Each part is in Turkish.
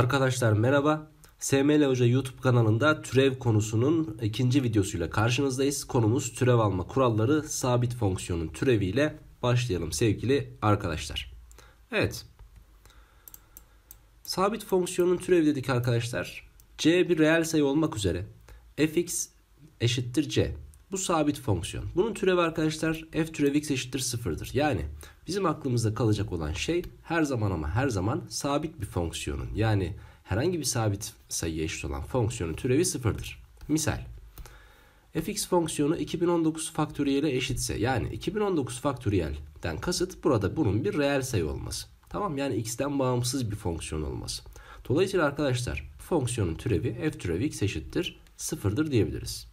Arkadaşlar merhaba. SML Hoca YouTube kanalında türev konusunun ikinci videosuyla karşınızdayız. Konumuz türev alma kuralları sabit fonksiyonun türeviyle başlayalım sevgili arkadaşlar. Evet. Sabit fonksiyonun türevi dedik arkadaşlar. C bir reel sayı olmak üzere fx eşittir c. Bu sabit fonksiyon. Bunun türevi arkadaşlar f türev x eşittir sıfırdır. Yani Bizim aklımızda kalacak olan şey her zaman ama her zaman sabit bir fonksiyonun yani herhangi bir sabit sayıya eşit olan fonksiyonun türevi sıfırdır. Misal fx fonksiyonu 2019 faktöriyele eşitse yani 2019 faktöriyelden kasıt burada bunun bir reel sayı olması. Tamam yani x'ten bağımsız bir fonksiyon olması. Dolayısıyla arkadaşlar fonksiyonun türevi f türevi x eşittir sıfırdır diyebiliriz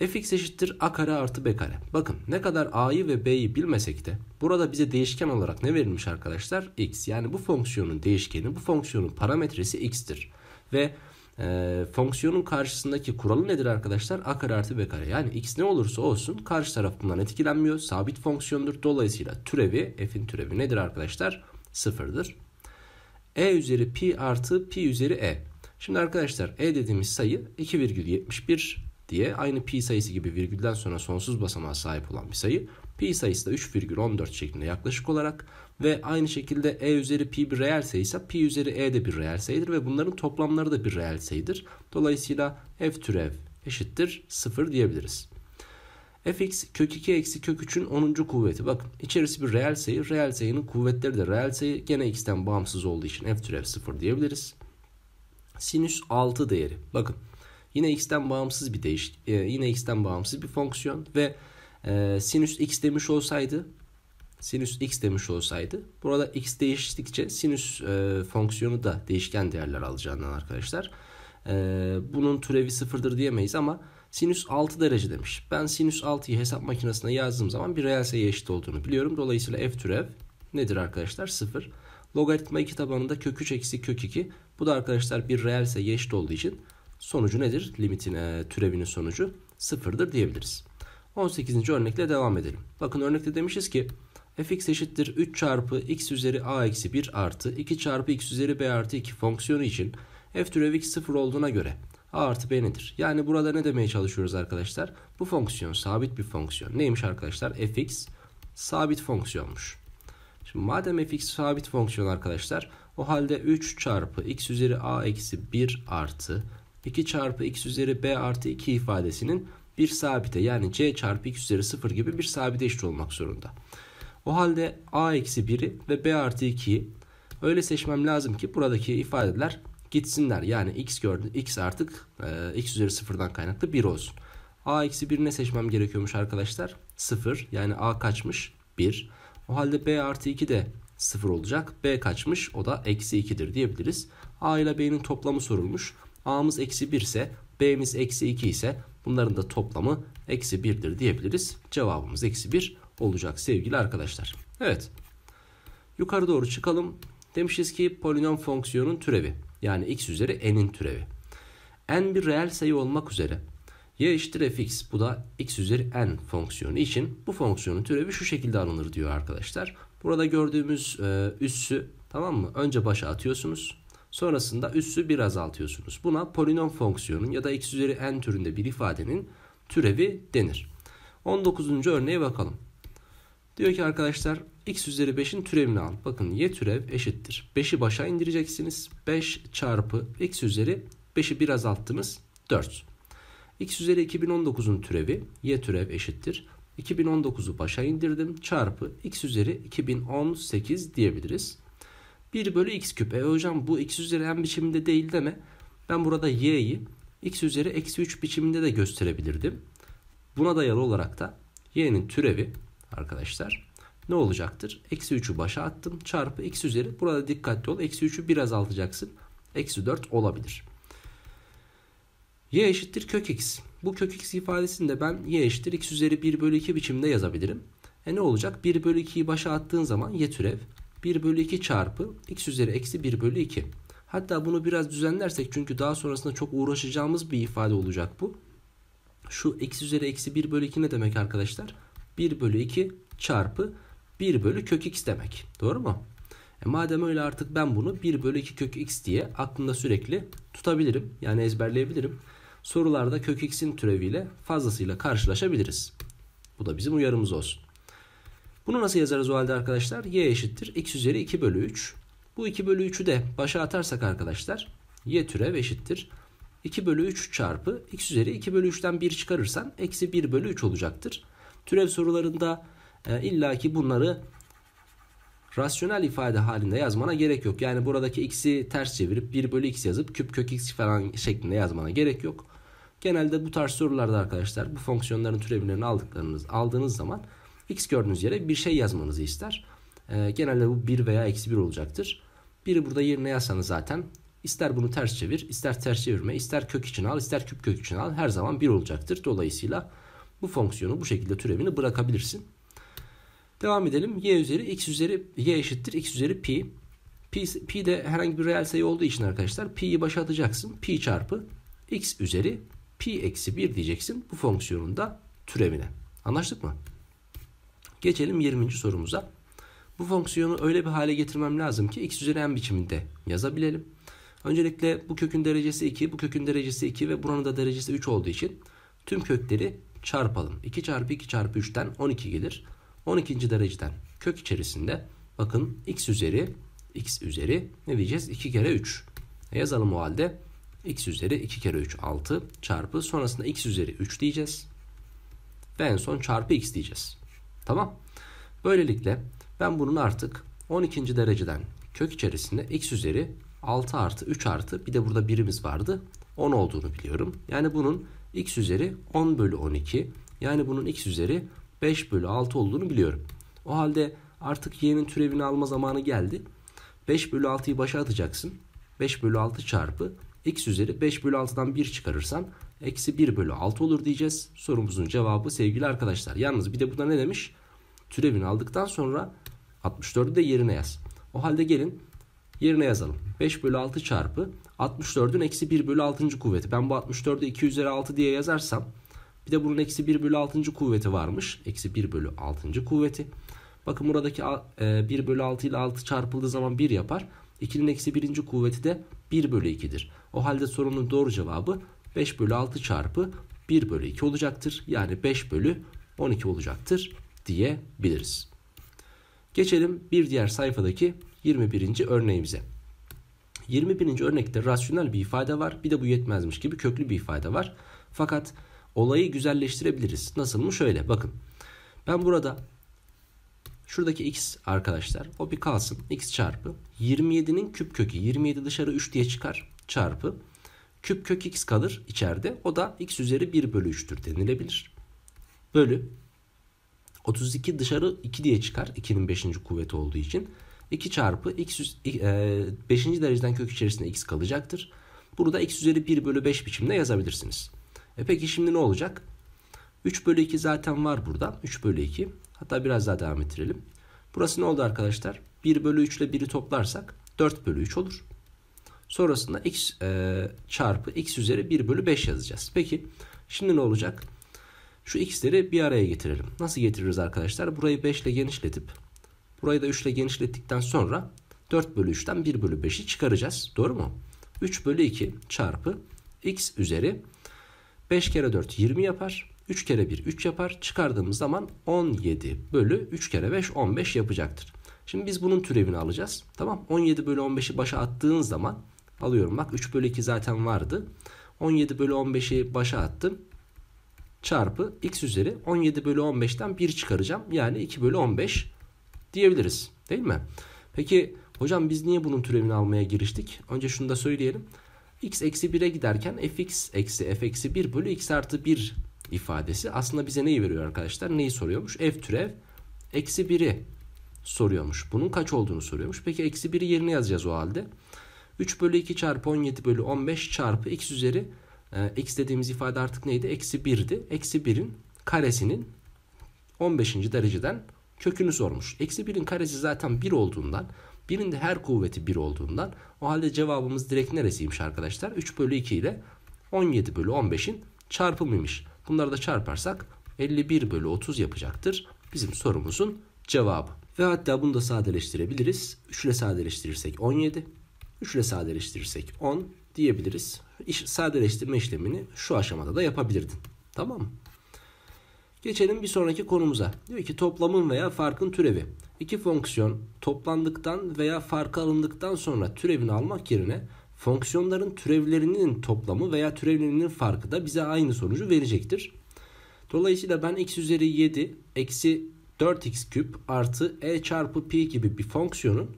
fx eşittir a kare artı b kare. Bakın ne kadar a'yı ve b'yi bilmesek de burada bize değişken olarak ne verilmiş arkadaşlar? x. Yani bu fonksiyonun değişkeni bu fonksiyonun parametresi x'tir. Ve e, fonksiyonun karşısındaki kuralı nedir arkadaşlar? A kare artı B kare. Yani x ne olursa olsun karşı taraf bundan etkilenmiyor. Sabit fonksiyondur. Dolayısıyla türevi, f'in türevi nedir arkadaşlar? Sıfırdır. E üzeri pi artı pi üzeri e. Şimdi arkadaşlar e dediğimiz sayı 2,71 diye aynı pi sayısı gibi virgülden sonra sonsuz basamağa sahip olan bir sayı pi sayısı da 3,14 şeklinde yaklaşık olarak ve aynı şekilde e üzeri pi bir reel sayıysa pi üzeri e de bir reel sayıdır ve bunların toplamları da bir reel sayıdır. Dolayısıyla f türev eşittir 0 diyebiliriz. fx kök 2 eksi kök 3'ün 10. kuvveti. Bakın içerisi bir reel sayı. Reel sayının kuvvetleri de reel sayı. Gene x'ten bağımsız olduğu için f türev 0 diyebiliriz. Sinüs 6 değeri. Bakın Yine x'ten bağımsız bir değiş e, yine x'ten bağımsız bir fonksiyon ve e, sinüs x demiş olsaydı sinüs x demiş olsaydı burada x değiştikçe sinüs e, fonksiyonu da değişken değerler alacağından arkadaşlar bunun türevi sıfırdır diyemeyiz ama sinüs 6 derece demiş. Ben sinüs 6'yı hesap makinesine yazdığım zaman bir reel sayı eşit olduğunu biliyorum. Dolayısıyla f türev nedir arkadaşlar? 0. Logaritma 2 tabanında kök 3 eksi kök 2. Bu da arkadaşlar bir reel sayı eşit olduğu için sonucu nedir? Limitin e, türevinin sonucu sıfırdır diyebiliriz. 18. örnekle devam edelim. Bakın örnekte demişiz ki fx eşittir 3 çarpı x üzeri a eksi 1 artı 2 çarpı x üzeri b artı 2 fonksiyonu için f türevi x 0 olduğuna göre a artı b nedir? Yani burada ne demeye çalışıyoruz arkadaşlar? Bu fonksiyon sabit bir fonksiyon. Neymiş arkadaşlar? fx sabit fonksiyonmuş. Şimdi madem fx sabit fonksiyon arkadaşlar o halde 3 çarpı x üzeri a eksi 1 artı 2 çarpı x üzeri b artı 2 ifadesinin bir sabite yani c çarpı x üzeri 0 gibi bir sabite eşit olmak zorunda. O halde a eksi 1'i ve b artı 2'yi öyle seçmem lazım ki buradaki ifadeler gitsinler. Yani x gördü x artık e, x üzeri 0'dan kaynaklı 1 olsun. a eksi 1 ne seçmem gerekiyormuş arkadaşlar? 0 yani a kaçmış 1. O halde b artı 2 de 0 olacak. b kaçmış o da eksi 2'dir diyebiliriz. a ile b'nin toplamı sorulmuş. A'mız eksi 1 ise B'miz eksi 2 ise bunların da toplamı eksi 1'dir diyebiliriz. Cevabımız eksi 1 olacak sevgili arkadaşlar. Evet yukarı doğru çıkalım. Demişiz ki polinom fonksiyonun türevi yani x üzeri n'in türevi. n bir reel sayı olmak üzere y eşittir fx bu da x üzeri n fonksiyonu için bu fonksiyonun türevi şu şekilde alınır diyor arkadaşlar. Burada gördüğümüz e, üssü tamam mı önce başa atıyorsunuz Sonrasında üssü bir azaltıyorsunuz. Buna polinom fonksiyonun ya da x üzeri n türünde bir ifadenin türevi denir. 19. örneğe bakalım. Diyor ki arkadaşlar x üzeri 5'in türevini al. Bakın y türev eşittir. 5'i başa indireceksiniz. 5 çarpı x üzeri 5'i bir azalttınız. 4. x üzeri 2019'un türevi y türev eşittir. 2019'u başa indirdim. Çarpı x üzeri 2018 diyebiliriz. 1 bölü x küp. E hocam bu x üzeri m biçiminde değil deme. Ben burada y'yi x üzeri eksi 3 biçiminde de gösterebilirdim. Buna dayalı olarak da y'nin türevi arkadaşlar ne olacaktır? Eksi 3'ü başa attım çarpı x üzeri. Burada dikkatli ol. Eksi 3'ü biraz azaltacaksın. Eksi 4 olabilir. y eşittir kök x. Bu kök x ifadesini de ben y eşittir x üzeri 1 bölü 2 biçimde yazabilirim. E ne olacak? 1 bölü 2'yi başa attığın zaman y türev 1 bölü 2 çarpı x üzeri eksi 1 bölü 2. Hatta bunu biraz düzenlersek çünkü daha sonrasında çok uğraşacağımız bir ifade olacak bu. Şu x üzeri eksi 1 bölü 2 ne demek arkadaşlar? 1 bölü 2 çarpı 1 bölü kök x demek. Doğru mu? E madem öyle artık ben bunu 1 bölü 2 kök x diye aklımda sürekli tutabilirim. Yani ezberleyebilirim. Sorularda kök x'in türeviyle fazlasıyla karşılaşabiliriz. Bu da bizim uyarımız olsun. Bunu nasıl yazarız o halde arkadaşlar? Y eşittir x üzeri 2 bölü 3. Bu 2 bölü 3'ü de başa atarsak arkadaşlar y türev eşittir. 2 bölü 3 çarpı x üzeri 2 bölü 3'ten 1 çıkarırsan eksi 1 bölü 3 olacaktır. Türev sorularında e, illaki bunları rasyonel ifade halinde yazmana gerek yok. Yani buradaki x'i ters çevirip 1 bölü x yazıp küp kök x falan şeklinde yazmana gerek yok. Genelde bu tarz sorularda arkadaşlar bu fonksiyonların türevlerini aldıklarınız aldığınız zaman X gördüğünüz yere bir şey yazmanızı ister. E, genelde bu 1 veya eksi 1 olacaktır. 1'i burada yerine yazsanız zaten ister bunu ters çevir, ister ters çevirme, ister kök için al, ister küp kök için al her zaman 1 olacaktır. Dolayısıyla bu fonksiyonu bu şekilde türevini bırakabilirsin. Devam edelim. Y üzeri x üzeri y eşittir x üzeri pi. Pi, pi de herhangi bir reel sayı olduğu için arkadaşlar pi'yi başa atacaksın. Pi çarpı x üzeri pi eksi 1 diyeceksin bu fonksiyonun da türevine. Anlaştık mı? Geçelim 20. sorumuza. Bu fonksiyonu öyle bir hale getirmem lazım ki x üzeri n biçiminde yazabilelim. Öncelikle bu kökün derecesi 2, bu kökün derecesi 2 ve buranın da derecesi 3 olduğu için tüm kökleri çarpalım. 2 çarpı 2 çarpı 3'ten 12 gelir. 12. dereceden kök içerisinde bakın x üzeri x üzeri ne diyeceğiz? 2 kere 3. E, yazalım o halde. x üzeri 2 kere 3 6 çarpı sonrasında x üzeri 3 diyeceğiz. Ve en son çarpı x diyeceğiz. Tamam. Böylelikle ben bunun artık 12. dereceden kök içerisinde x üzeri 6 artı 3 artı bir de burada birimiz vardı 10 olduğunu biliyorum. Yani bunun x üzeri 10 bölü 12 yani bunun x üzeri 5 bölü 6 olduğunu biliyorum. O halde artık y'nin türevini alma zamanı geldi. 5 bölü 6'yı başa atacaksın. 5 bölü 6 çarpı x üzeri 5 bölü 6'dan 1 çıkarırsan eksi 1 bölü 6 olur diyeceğiz. Sorumuzun cevabı sevgili arkadaşlar. Yalnız bir de buna ne demiş? Türevini aldıktan sonra 64'ü de yerine yaz. O halde gelin yerine yazalım. 5 bölü 6 çarpı 64'ün eksi 1 bölü 6. kuvveti. Ben bu 64'ü 2 üzeri 6 diye yazarsam bir de bunun eksi 1 bölü 6. kuvveti varmış. Eksi 1 bölü 6. kuvveti. Bakın buradaki 1 e, bölü 6 ile 6 çarpıldığı zaman 1 yapar. 2'nin eksi 1. kuvveti de 1 bölü 2'dir. O halde sorunun doğru cevabı 5 bölü 6 çarpı 1 bölü 2 olacaktır. Yani 5 bölü 12 olacaktır diyebiliriz. Geçelim bir diğer sayfadaki 21. örneğimize. 21. örnekte rasyonel bir ifade var. Bir de bu yetmezmiş gibi köklü bir ifade var. Fakat olayı güzelleştirebiliriz. Nasıl mı? Şöyle bakın. Ben burada şuradaki x arkadaşlar o bir kalsın. x çarpı 27'nin küp kökü 27 dışarı 3 diye çıkar çarpı küp kök x kalır içeride. O da x üzeri 1 bölü 3'tür denilebilir. Bölü 32 dışarı 2 diye çıkar. 2'nin 5. kuvveti olduğu için. 2 çarpı x, 5. E, dereceden kök içerisinde x kalacaktır. Bunu da x üzeri 1 bölü 5 biçimde yazabilirsiniz. E peki şimdi ne olacak? 3 bölü 2 zaten var burada. 3 bölü 2. Hatta biraz daha devam ettirelim. Burası ne oldu arkadaşlar? 1 bölü 3 ile 1'i toplarsak 4 bölü 3 olur. Sonrasında x e, çarpı x üzeri 1 bölü 5 yazacağız. Peki şimdi ne olacak? Şu x'leri bir araya getirelim. Nasıl getiririz arkadaşlar? Burayı 5 ile genişletip burayı da 3 ile genişlettikten sonra 4 bölü 3'ten 1 bölü 5'i çıkaracağız. Doğru mu? 3 bölü 2 çarpı x üzeri 5 kere 4 20 yapar. 3 kere 1 3 yapar. Çıkardığımız zaman 17 bölü 3 kere 5 15 yapacaktır. Şimdi biz bunun türevini alacağız. Tamam 17 bölü 15'i başa attığın zaman alıyorum. Bak 3 bölü 2 zaten vardı. 17 bölü 15'i başa attım. Çarpı x üzeri 17 bölü 15'ten 1 çıkaracağım. Yani 2 bölü 15 diyebiliriz. Değil mi? Peki hocam biz niye bunun türevini almaya giriştik? Önce şunu da söyleyelim. x eksi 1'e giderken fx eksi f eksi 1 bölü x artı 1 ifadesi aslında bize neyi veriyor arkadaşlar? Neyi soruyormuş? f türev eksi 1'i soruyormuş. Bunun kaç olduğunu soruyormuş. Peki eksi 1'i yerine yazacağız o halde. 3 bölü 2 çarpı 17 bölü 15 çarpı x üzeri e, x dediğimiz ifade artık neydi? Eksi 1'di. Eksi 1'in karesinin 15. dereceden kökünü sormuş. Eksi 1'in karesi zaten 1 olduğundan 1'in de her kuvveti 1 olduğundan o halde cevabımız direkt neresiymiş arkadaşlar? 3 bölü 2 ile 17 bölü 15'in çarpımıymış. Bunları da çarparsak 51 bölü 30 yapacaktır. Bizim sorumuzun cevabı. Ve hatta bunu da sadeleştirebiliriz. 3 ile sadeleştirirsek 17. 3 ile sadeleştirirsek 10 diyebiliriz. İş, sadeleştirme işlemini şu aşamada da yapabilirdin. Tamam mı? Geçelim bir sonraki konumuza. Diyor ki toplamın veya farkın türevi. İki fonksiyon toplandıktan veya farkı alındıktan sonra türevini almak yerine fonksiyonların türevlerinin toplamı veya türevlerinin farkı da bize aynı sonucu verecektir. Dolayısıyla ben x üzeri 7 eksi 4x küp artı e çarpı pi gibi bir fonksiyonun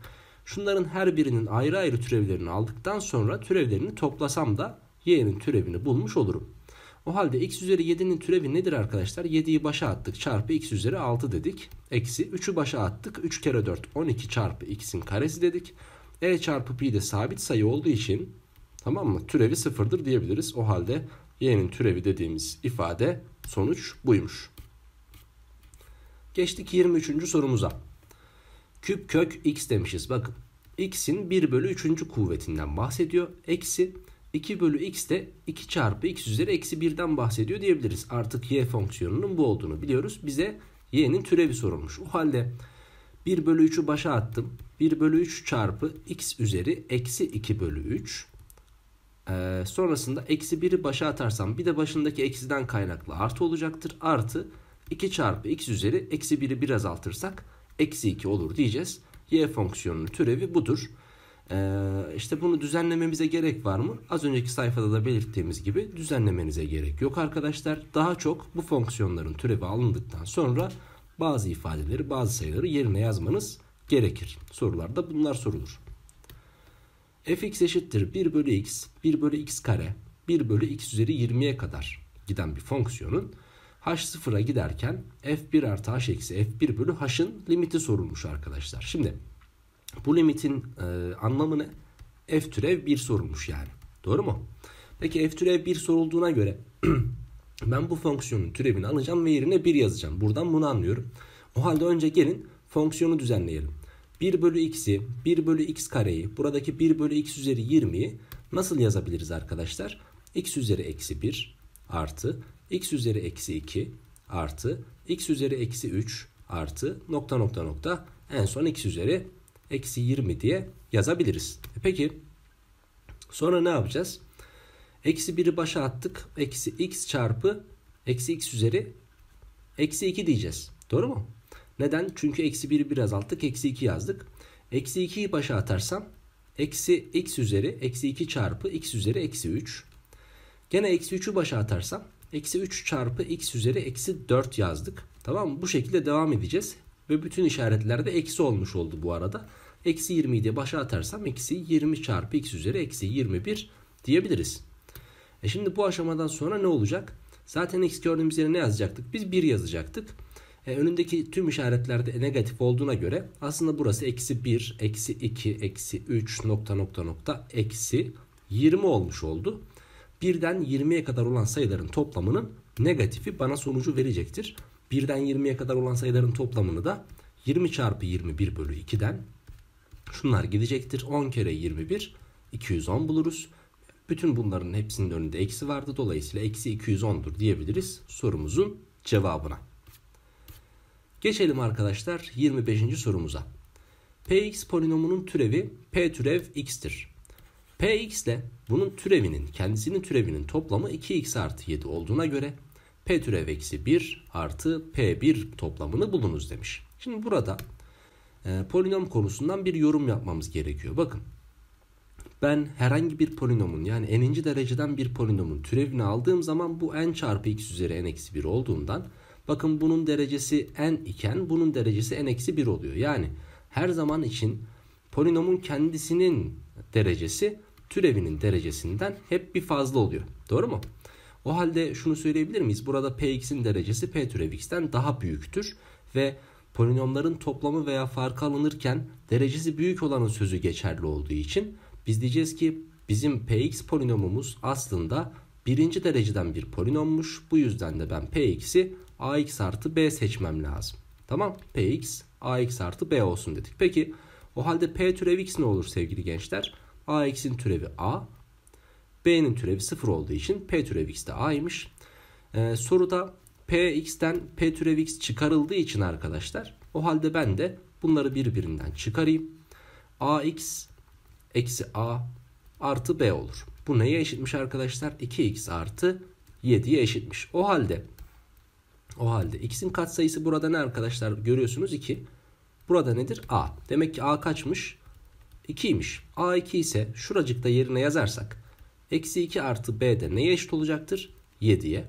Şunların her birinin ayrı ayrı türevlerini aldıktan sonra türevlerini toplasam da y'nin türevini bulmuş olurum. O halde x üzeri 7'nin türevi nedir arkadaşlar? 7'yi başa attık çarpı x üzeri 6 dedik. Eksi 3'ü başa attık. 3 kere 4 12 çarpı x'in karesi dedik. E çarpı pi de sabit sayı olduğu için tamam mı? Türevi sıfırdır diyebiliriz. O halde y'nin türevi dediğimiz ifade sonuç buymuş. Geçtik 23. sorumuza. Küp kök x demişiz. Bakın x'in 1 bölü 3. kuvvetinden bahsediyor. Eksi 2 bölü x de 2 çarpı x üzeri eksi 1'den bahsediyor diyebiliriz. Artık y fonksiyonunun bu olduğunu biliyoruz. Bize y'nin türevi sorulmuş. O halde 1 bölü 3'ü başa attım. 1 bölü 3 çarpı x üzeri eksi 2 bölü 3. Ee, sonrasında eksi 1'i başa atarsam bir de başındaki eksiden kaynaklı artı olacaktır. Artı 2 çarpı x üzeri eksi 1'i bir azaltırsak eksi 2 olur diyeceğiz. Y fonksiyonunun türevi budur. Ee, işte bunu düzenlememize gerek var mı? Az önceki sayfada da belirttiğimiz gibi düzenlemenize gerek yok arkadaşlar. Daha çok bu fonksiyonların türevi alındıktan sonra bazı ifadeleri, bazı sayıları yerine yazmanız gerekir. Sorularda bunlar sorulur. fx eşittir 1 bölü x, 1 bölü x kare, 1 bölü x üzeri 20'ye kadar giden bir fonksiyonun h sıfıra giderken f1 artı h eksi f1 bölü h'ın limiti sorulmuş arkadaşlar. Şimdi bu limitin e, anlamı ne? f türev 1 sorulmuş yani. Doğru mu? Peki f türev 1 sorulduğuna göre ben bu fonksiyonun türevini alacağım ve yerine 1 yazacağım. Buradan bunu anlıyorum. O halde önce gelin fonksiyonu düzenleyelim. 1 bölü x'i, 1 bölü x kareyi, buradaki 1 bölü x üzeri 20'yi nasıl yazabiliriz arkadaşlar? x üzeri eksi 1 artı x üzeri eksi 2 artı x üzeri eksi 3 artı nokta nokta nokta en son x üzeri eksi 20 diye yazabiliriz. E peki sonra ne yapacağız? Eksi 1'i başa attık. Eksi x çarpı eksi x üzeri eksi 2 diyeceğiz. Doğru mu? Neden? Çünkü eksi 1'i biraz azalttık. Eksi 2 yazdık. Eksi 2'yi başa atarsam eksi x üzeri eksi 2 çarpı x üzeri eksi 3. Gene eksi 3'ü başa atarsam Eksi 3 çarpı x üzeri eksi 4 yazdık. Tamam mı? Bu şekilde devam edeceğiz. Ve bütün işaretlerde eksi olmuş oldu bu arada. Eksi 20'yi diye başa atarsam eksi 20 çarpı x üzeri eksi 21 diyebiliriz. E şimdi bu aşamadan sonra ne olacak? Zaten x gördüğümüz yere ne yazacaktık? Biz 1 yazacaktık. E, önündeki tüm işaretlerde e negatif olduğuna göre aslında burası eksi 1, eksi 2, eksi 3 nokta nokta nokta eksi 20 olmuş oldu. 1'den 20'ye kadar olan sayıların toplamının negatifi bana sonucu verecektir. 1'den 20'ye kadar olan sayıların toplamını da 20 çarpı 21 bölü 2'den şunlar gidecektir. 10 kere 21 210 buluruz. Bütün bunların hepsinin önünde eksi vardı. Dolayısıyla eksi 210'dur diyebiliriz sorumuzun cevabına. Geçelim arkadaşlar 25. sorumuza. Px polinomunun türevi p türev x'tir. Px ile bunun türevinin kendisinin türevinin toplamı 2x artı 7 olduğuna göre P türev eksi 1 artı P1 toplamını bulunuz demiş. Şimdi burada e, polinom konusundan bir yorum yapmamız gerekiyor. Bakın ben herhangi bir polinomun yani n'inci dereceden bir polinomun türevini aldığım zaman bu n çarpı x üzeri n eksi 1 olduğundan bakın bunun derecesi n iken bunun derecesi n eksi 1 oluyor. Yani her zaman için polinomun kendisinin derecesi türevinin derecesinden hep bir fazla oluyor. Doğru mu? O halde şunu söyleyebilir miyiz? Burada px'in derecesi p türev x'ten daha büyüktür ve polinomların toplamı veya farkı alınırken derecesi büyük olanın sözü geçerli olduğu için biz diyeceğiz ki bizim px polinomumuz aslında birinci dereceden bir polinommuş. Bu yüzden de ben px'i ax artı b seçmem lazım. Tamam px ax artı b olsun dedik. Peki o halde p türev x ne olur sevgili gençler? AX'in türevi A. B'nin türevi 0 olduğu için P türevi X de A'ymış. Ee, soruda Px'ten P türevi X çıkarıldığı için arkadaşlar o halde ben de bunları birbirinden çıkarayım. AX eksi A artı B olur. Bu neye eşitmiş arkadaşlar? 2X artı 7'ye eşitmiş. O halde o halde X'in katsayısı burada ne arkadaşlar? Görüyorsunuz 2. Burada nedir? A. Demek ki A kaçmış? 2'ymiş. A 2 ise şuracıkta yerine yazarsak eksi 2 artı B de neye eşit olacaktır? 7'ye.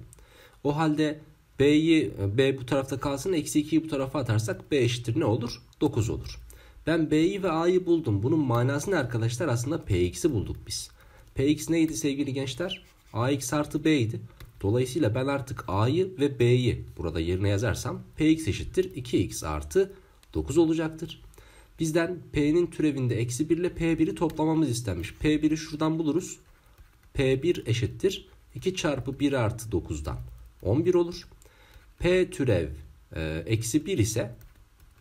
O halde B'yi B bu tarafta kalsın eksi 2'yi bu tarafa atarsak B eşittir ne olur? 9 olur. Ben B'yi ve A'yı buldum. Bunun manası ne arkadaşlar? Aslında Px'i bulduk biz. Px neydi sevgili gençler? Ax artı B idi. Dolayısıyla ben artık A'yı ve B'yi burada yerine yazarsam Px eşittir 2x artı 9 olacaktır. Bizden P'nin türevinde eksi 1 ile P1'i toplamamız istenmiş. P1'i şuradan buluruz. P1 eşittir. 2 çarpı 1 artı 9'dan 11 olur. P türev e, eksi 1 ise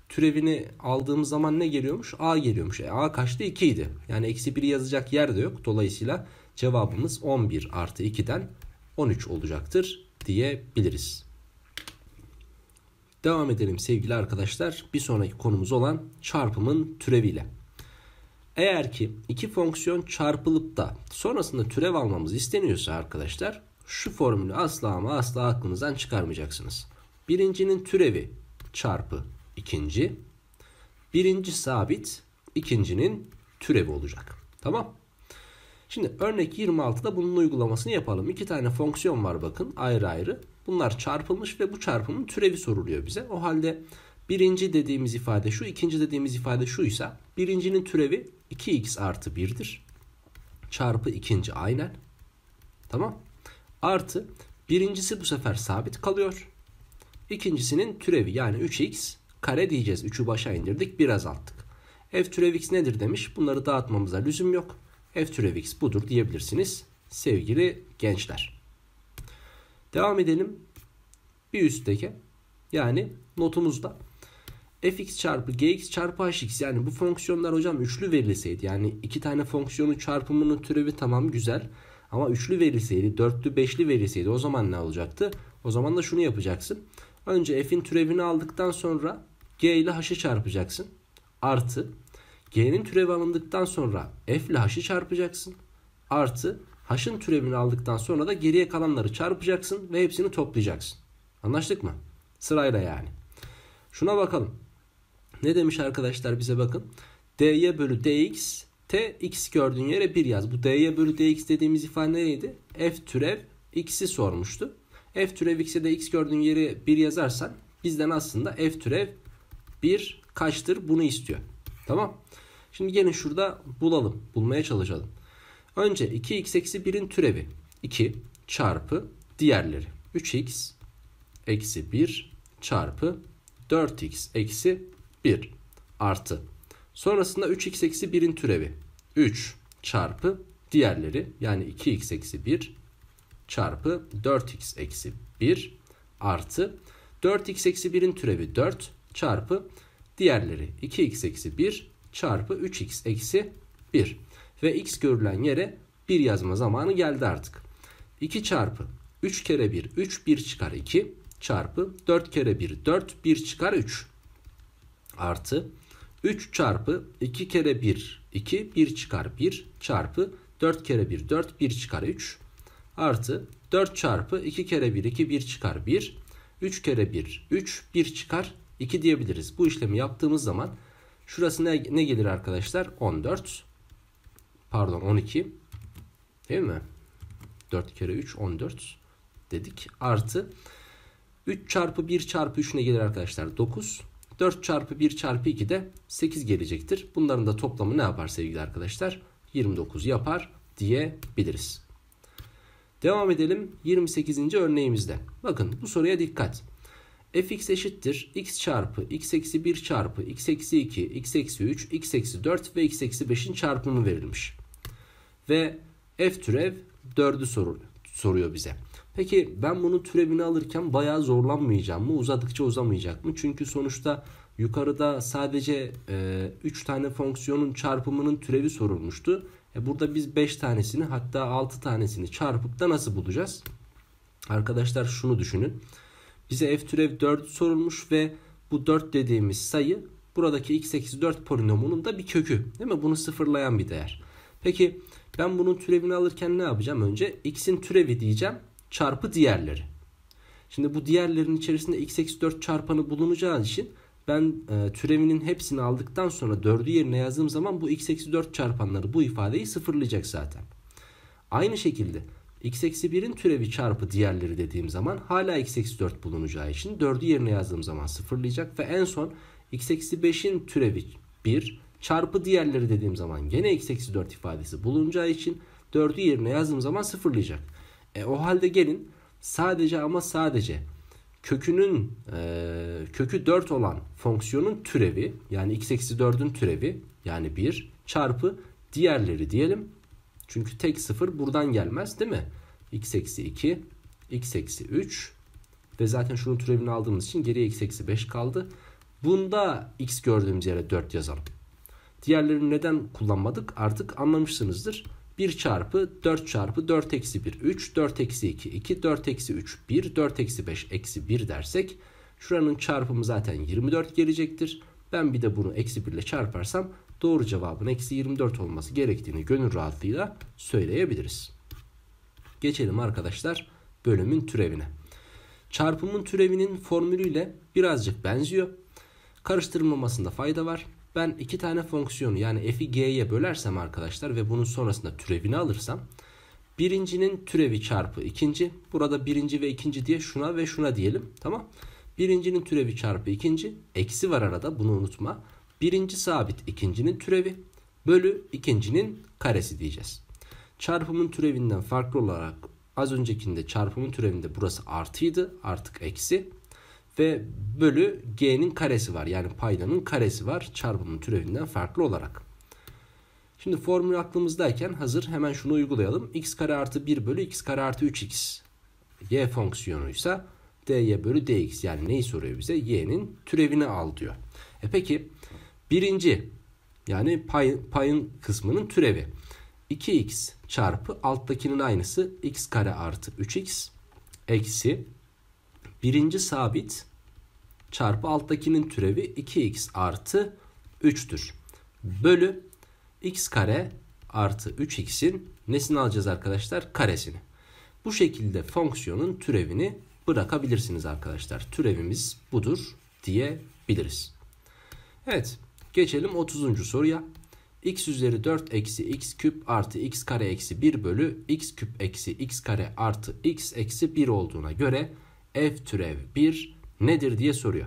türevini aldığımız zaman ne geliyormuş? A geliyormuş. E, A kaçtı? 2 idi. Yani eksi 1'i yazacak yer de yok. Dolayısıyla cevabımız 11 artı 2'den 13 olacaktır diyebiliriz. Devam edelim sevgili arkadaşlar bir sonraki konumuz olan çarpımın türeviyle. Eğer ki iki fonksiyon çarpılıp da sonrasında türev almamız isteniyorsa arkadaşlar şu formülü asla ama asla aklınızdan çıkarmayacaksınız. Birincinin türevi çarpı ikinci. Birinci sabit ikincinin türevi olacak. Tamam. Şimdi örnek 26'da bunun uygulamasını yapalım. İki tane fonksiyon var bakın ayrı ayrı. Bunlar çarpılmış ve bu çarpımın türevi soruluyor bize. O halde birinci dediğimiz ifade şu, ikinci dediğimiz ifade şuysa birincinin türevi 2x artı 1'dir. Çarpı ikinci aynen. Tamam. Artı birincisi bu sefer sabit kalıyor. İkincisinin türevi yani 3x kare diyeceğiz. 3'ü başa indirdik bir azalttık. F türev x nedir demiş. Bunları dağıtmamıza lüzum yok. F türev x budur diyebilirsiniz sevgili gençler. Devam edelim bir üstteki yani notumuzda fx çarpı gx çarpı hx yani bu fonksiyonlar hocam üçlü verilseydi yani iki tane fonksiyonun çarpımının türevi tamam güzel ama üçlü verilseydi dörtlü beşli verilseydi o zaman ne olacaktı? O zaman da şunu yapacaksın. Önce f'in türevini aldıktan sonra g ile h'ı çarpacaksın. Artı g'nin türevi alındıktan sonra f ile h'ı çarpacaksın. Artı h'ın türevini aldıktan sonra da geriye kalanları çarpacaksın ve hepsini toplayacaksın. Anlaştık mı? Sırayla yani. Şuna bakalım. Ne demiş arkadaşlar bize bakın. dy bölü dx t x gördüğün yere 1 yaz. Bu dy bölü dx dediğimiz ifade neydi? f türev x'i sormuştu. f türev x'e de x gördüğün yere 1 yazarsan bizden aslında f türev 1 kaçtır bunu istiyor. Tamam. Şimdi gelin şurada bulalım. Bulmaya çalışalım. Önce 2x eksi 1'in türevi 2 çarpı diğerleri 3x eksi 1 çarpı 4x eksi 1 artı. Sonrasında 3x eksi 1'in türevi 3 çarpı diğerleri yani 2x eksi 1 çarpı 4x eksi 1 artı 4x eksi 1'in türevi 4 çarpı diğerleri 2x eksi 1 çarpı 3x eksi 1 ve x görülen yere 1 yazma zamanı geldi artık. 2 çarpı 3 kere 1 3 1 çıkar 2 çarpı 4 kere 1 4 1 çıkar 3 artı 3 çarpı 2 kere 1 2 1 çıkar 1 çarpı 4 kere 1 4 1 çıkar 3 artı 4 çarpı 2 kere 1 2 1 çıkar 1 3 kere 1 3 1 çıkar 2 diyebiliriz. Bu işlemi yaptığımız zaman şurası ne, ne gelir arkadaşlar 14 pardon 12 değil mi 4 kere 3 14 dedik artı 3 çarpı 1 çarpı 3 ne gelir arkadaşlar? 9. 4 çarpı 1 çarpı 2 de 8 gelecektir. Bunların da toplamı ne yapar sevgili arkadaşlar? 29 yapar diyebiliriz. Devam edelim 28. örneğimizde. Bakın bu soruya dikkat. fx eşittir x çarpı x eksi 1 çarpı x eksi 2, x eksi 3, x eksi 4 ve x eksi 5'in çarpımı verilmiş. Ve f türev 4'ü soruyor, soruyor bize. Peki ben bunun türevini alırken bayağı zorlanmayacağım mı? Uzadıkça uzamayacak mı? Çünkü sonuçta yukarıda sadece 3 e, tane fonksiyonun çarpımının türevi sorulmuştu. E, burada biz 5 tanesini hatta 6 tanesini çarpıp da nasıl bulacağız? Arkadaşlar şunu düşünün. Bize f türev 4 sorulmuş ve bu 4 dediğimiz sayı buradaki x 8 4 polinomunun da bir kökü. Değil mi? Bunu sıfırlayan bir değer. Peki ben bunun türevini alırken ne yapacağım? Önce x'in türevi diyeceğim çarpı diğerleri. Şimdi bu diğerlerin içerisinde x eksi 4 çarpanı bulunacağı için ben e, türevinin hepsini aldıktan sonra 4'ü yerine yazdığım zaman bu x eksi 4 çarpanları bu ifadeyi sıfırlayacak zaten. Aynı şekilde x eksi 1'in türevi çarpı diğerleri dediğim zaman hala x eksi 4 bulunacağı için 4'ü yerine yazdığım zaman sıfırlayacak ve en son x eksi 5'in türevi 1 çarpı diğerleri dediğim zaman gene x eksi 4 ifadesi bulunacağı için 4'ü yerine yazdığım zaman sıfırlayacak. E, o halde gelin sadece ama sadece kökünün e, kökü 4 olan fonksiyonun türevi yani x eksi 4'ün türevi yani 1 çarpı diğerleri diyelim. Çünkü tek 0 buradan gelmez değil mi? x eksi 2, x eksi 3 ve zaten şunun türevini aldığımız için geriye x eksi 5 kaldı. Bunda x gördüğümüz yere 4 yazalım. Diğerlerini neden kullanmadık artık anlamışsınızdır. 1 çarpı 4 çarpı 4 eksi 1 3, 4 eksi 2 2, 4 eksi 3 1, 4 eksi 5 eksi 1 dersek şuranın çarpımı zaten 24 gelecektir. Ben bir de bunu eksi 1 ile çarparsam doğru cevabın eksi 24 olması gerektiğini gönül rahatlığıyla söyleyebiliriz. Geçelim arkadaşlar bölümün türevine. Çarpımın türevinin formülüyle birazcık benziyor. Karıştırılmamasında fayda var. Ben iki tane fonksiyonu yani f'i g'ye bölersem arkadaşlar ve bunun sonrasında türevini alırsam birincinin türevi çarpı ikinci. Burada birinci ve ikinci diye şuna ve şuna diyelim. Tamam. Birincinin türevi çarpı ikinci. Eksi var arada bunu unutma. Birinci sabit ikincinin türevi bölü ikincinin karesi diyeceğiz. Çarpımın türevinden farklı olarak az öncekinde çarpımın türevinde burası artıydı. Artık eksi ve bölü g'nin karesi var. Yani paydanın karesi var çarpımın türevinden farklı olarak. Şimdi formül aklımızdayken hazır hemen şunu uygulayalım. x kare artı 1 bölü x kare artı 3x y fonksiyonuysa dy bölü dx yani neyi soruyor bize? y'nin türevini al diyor. E peki birinci yani pay, payın kısmının türevi 2x çarpı alttakinin aynısı x kare artı 3x eksi birinci sabit çarpı alttakinin türevi 2x artı 3'tür. Bölü x kare artı 3x'in nesini alacağız arkadaşlar? Karesini. Bu şekilde fonksiyonun türevini bırakabilirsiniz arkadaşlar. Türevimiz budur diyebiliriz. Evet geçelim 30. soruya. x üzeri 4 eksi x küp artı x kare eksi 1 bölü x küp eksi x kare artı x eksi 1 olduğuna göre f türev 1 nedir diye soruyor.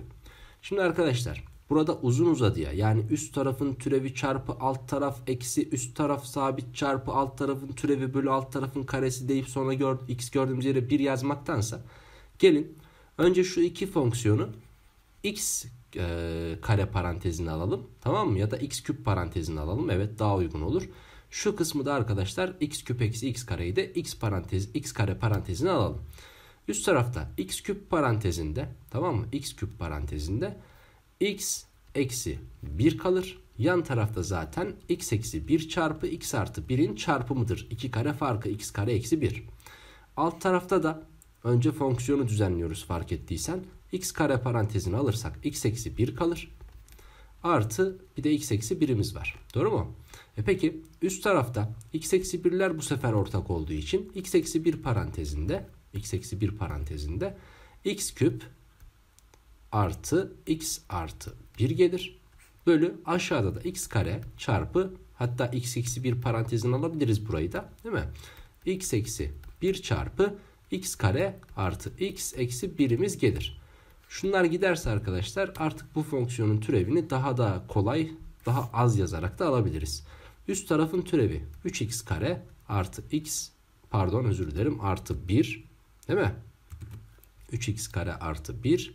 Şimdi arkadaşlar burada uzun uzadıya yani üst tarafın türevi çarpı alt taraf eksi üst taraf sabit çarpı alt tarafın türevi bölü alt tarafın karesi deyip sonra gör, x gördüğümüz yere 1 yazmaktansa gelin önce şu iki fonksiyonu x e, kare parantezini alalım tamam mı ya da x küp parantezini alalım evet daha uygun olur. Şu kısmı da arkadaşlar x küp eksi x kareyi de x parantez x kare parantezine alalım. Üst tarafta x küp parantezinde tamam mı? x küp parantezinde x eksi 1 kalır. Yan tarafta zaten x eksi 1 çarpı x artı 1'in çarpımıdır. 2 kare farkı x kare eksi 1. Alt tarafta da önce fonksiyonu düzenliyoruz fark ettiysen. x kare parantezini alırsak x eksi 1 kalır. Artı bir de x eksi 1'imiz var. Doğru mu? E peki üst tarafta x eksi 1'ler bu sefer ortak olduğu için x eksi 1 parantezinde x eksi 1 parantezinde x küp artı x artı 1 gelir. Bölü aşağıda da x kare çarpı hatta x eksi 1 parantezini alabiliriz burayı da değil mi? x eksi 1 çarpı x kare artı x eksi 1'imiz gelir. Şunlar giderse arkadaşlar artık bu fonksiyonun türevini daha da kolay daha az yazarak da alabiliriz. Üst tarafın türevi 3x kare artı x pardon özür dilerim artı 1 Değil mi? 3x kare artı 1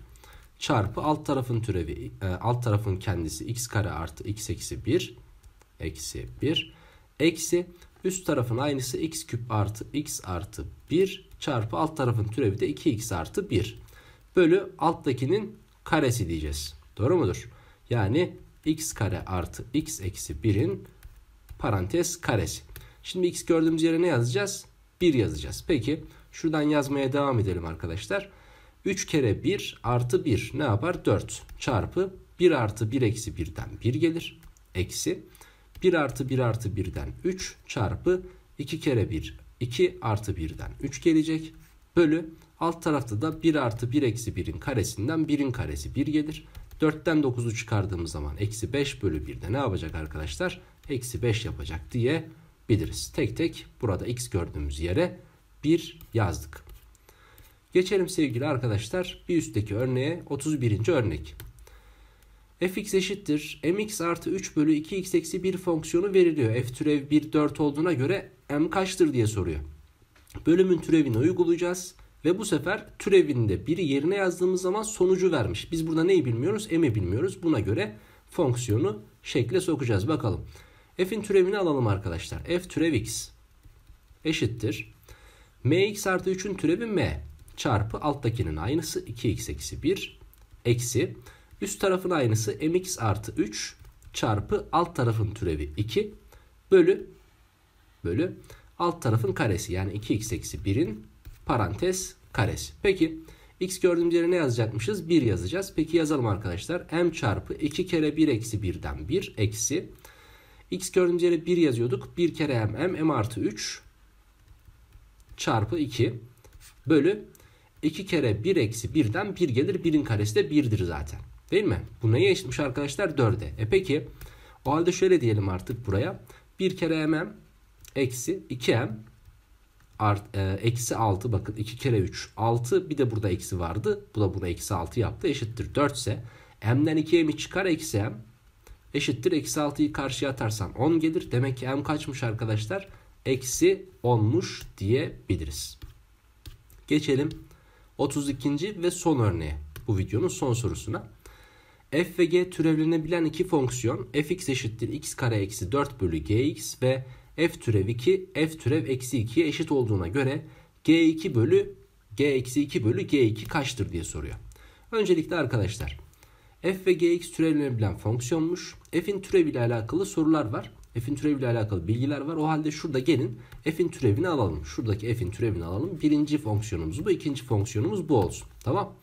çarpı alt tarafın türevi e, alt tarafın kendisi x kare artı x eksi 1 eksi 1 eksi üst tarafın aynısı x küp artı x artı 1 çarpı alt tarafın türevi de 2x artı 1 bölü alttakinin karesi diyeceğiz. Doğru mudur? Yani x kare artı x eksi 1'in parantez karesi. Şimdi x gördüğümüz yere ne yazacağız? 1 yazacağız. Peki Şuradan yazmaya devam edelim arkadaşlar. 3 kere 1 artı 1 ne yapar? 4 çarpı 1 artı 1 eksi 1'den 1 gelir. Eksi 1 artı 1 artı 1'den 3 çarpı 2 kere 1 2 artı 1'den 3 gelecek. Bölü alt tarafta da 1 artı 1 eksi 1'in karesinden 1'in karesi 1 gelir. 4'ten 9'u çıkardığımız zaman eksi 5 bölü 1 ne yapacak arkadaşlar? Eksi 5 yapacak diye biliriz. Tek tek burada x gördüğümüz yere 1 yazdık. Geçelim sevgili arkadaşlar bir üstteki örneğe 31. örnek. fx eşittir mx artı 3 bölü 2x eksi 1 fonksiyonu veriliyor. f türev 1 4 olduğuna göre m kaçtır diye soruyor. Bölümün türevini uygulayacağız. Ve bu sefer türevinde biri yerine yazdığımız zaman sonucu vermiş. Biz burada neyi bilmiyoruz? M'i bilmiyoruz. Buna göre fonksiyonu şekle sokacağız. Bakalım. F'in türevini alalım arkadaşlar. F türev x eşittir mx artı 3'ün türevi m çarpı alttakinin aynısı 2x eksi 1 eksi üst tarafın aynısı mx artı 3 çarpı alt tarafın türevi 2 bölü bölü alt tarafın karesi yani 2x eksi 1'in parantez karesi. Peki x gördüğümüz yere ne yazacakmışız? 1 yazacağız. Peki yazalım arkadaşlar. m çarpı 2 kere 1 eksi 1'den 1 eksi x gördüğümüz yere 1 yazıyorduk. 1 kere m m, m artı 3 çarpı 2 bölü 2 kere 1 eksi 1'den 1 gelir. 1'in karesi de 1'dir zaten. Değil mi? Bu neye eşitmiş arkadaşlar? 4'e. E peki o halde şöyle diyelim artık buraya. 1 kere m eksi 2m art, e, eksi 6 bakın 2 kere 3 6 bir de burada eksi vardı. Bu da buna eksi 6 yaptı eşittir 4 ise m'den 2m'i çıkar eksi m eşittir eksi 6'yı karşıya atarsan 10 gelir. Demek ki m kaçmış arkadaşlar? eksi 10'muş diyebiliriz. Geçelim 32. ve son örneğe. Bu videonun son sorusuna. f ve g türevlenebilen iki fonksiyon fx eşittir x kare eksi 4 bölü gx ve f türev 2 f türev eksi 2'ye eşit olduğuna göre g2 bölü g eksi 2 bölü g2 kaçtır diye soruyor. Öncelikle arkadaşlar f ve gx türevlenebilen fonksiyonmuş. f'in türevi ile alakalı sorular var f'in türeviyle alakalı bilgiler var. O halde şurada gelin f'in türevini alalım. Şuradaki f'in türevini alalım. Birinci fonksiyonumuz bu. ikinci fonksiyonumuz bu olsun. Tamam.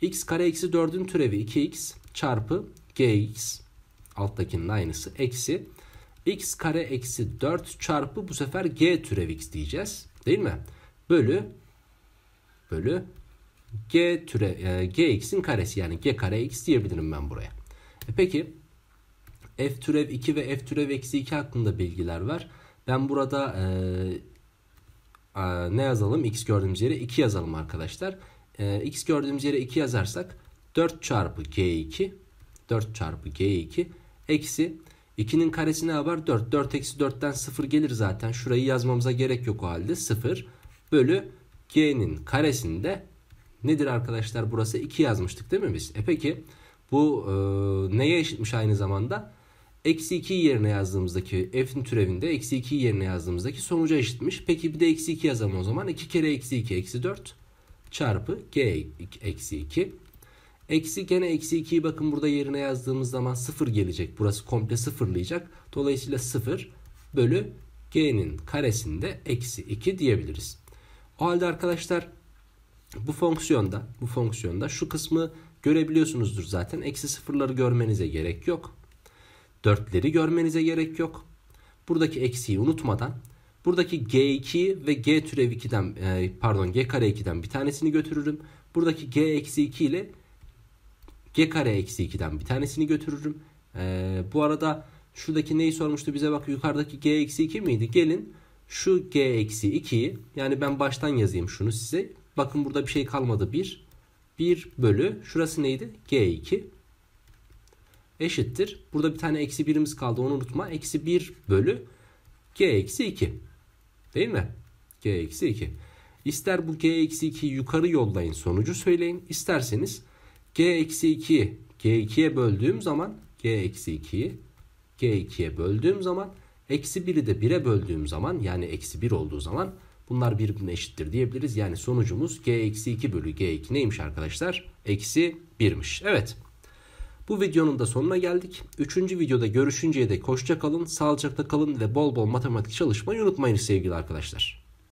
x kare eksi 4'ün türevi 2x çarpı gx alttakinin aynısı eksi x kare eksi 4 çarpı bu sefer g türev x diyeceğiz. Değil mi? Bölü bölü g türe e, gx'in karesi yani g kare x diyebilirim ben buraya. E peki f türev 2 ve f türev eksi 2 hakkında bilgiler var. Ben burada e, e, ne yazalım? x gördüğümüz yere 2 yazalım arkadaşlar. E, x gördüğümüz yere 2 yazarsak 4 çarpı g2 4 çarpı g2 eksi 2'nin karesi ne var? 4. 4 eksi 4'ten 0 gelir zaten. Şurayı yazmamıza gerek yok o halde. 0 bölü g'nin karesinde nedir arkadaşlar? Burası 2 yazmıştık değil mi biz? E peki bu e, neye eşitmiş aynı zamanda? eksi 2 yerine yazdığımızdaki f'in türevinde eksi 2 yerine yazdığımızdaki sonuca eşitmiş. Peki bir de eksi 2 yazalım o zaman. 2 kere eksi 2 eksi 4 çarpı g eksi 2. Eksi gene eksi 2'yi bakın burada yerine yazdığımız zaman 0 gelecek. Burası komple sıfırlayacak. Dolayısıyla 0 bölü g'nin karesinde eksi 2 diyebiliriz. O halde arkadaşlar bu fonksiyonda bu fonksiyonda şu kısmı görebiliyorsunuzdur zaten. Eksi sıfırları görmenize gerek yok. Dörtleri görmenize gerek yok. Buradaki eksiği unutmadan buradaki G2 ve G türev 2'den e, pardon G kare 2'den bir tanesini götürürüm. Buradaki G eksi 2 ile G kare eksi 2'den bir tanesini götürürüm. Ee, bu arada şuradaki neyi sormuştu bize bak yukarıdaki G eksi 2 miydi? Gelin şu G eksi 2'yi yani ben baştan yazayım şunu size. Bakın burada bir şey kalmadı 1. 1 bölü şurası neydi? G2 eşittir. Burada bir tane eksi birimiz kaldı onu unutma. Eksi 1 bölü g eksi 2. Değil mi? g eksi 2. İster bu g eksi 2'yi yukarı yollayın sonucu söyleyin. İsterseniz g eksi 2 g2'ye böldüğüm zaman g eksi 2'yi g2'ye böldüğüm zaman eksi 1'i de 1'e böldüğüm zaman yani eksi 1 olduğu zaman bunlar birbirine eşittir diyebiliriz. Yani sonucumuz g eksi 2 bölü g2 neymiş arkadaşlar? Eksi 1'miş. Evet. Bu videonun da sonuna geldik. Üçüncü videoda görüşünceye dek hoşça kalın, sağlıcakla kalın ve bol bol matematik çalışmayı unutmayın sevgili arkadaşlar.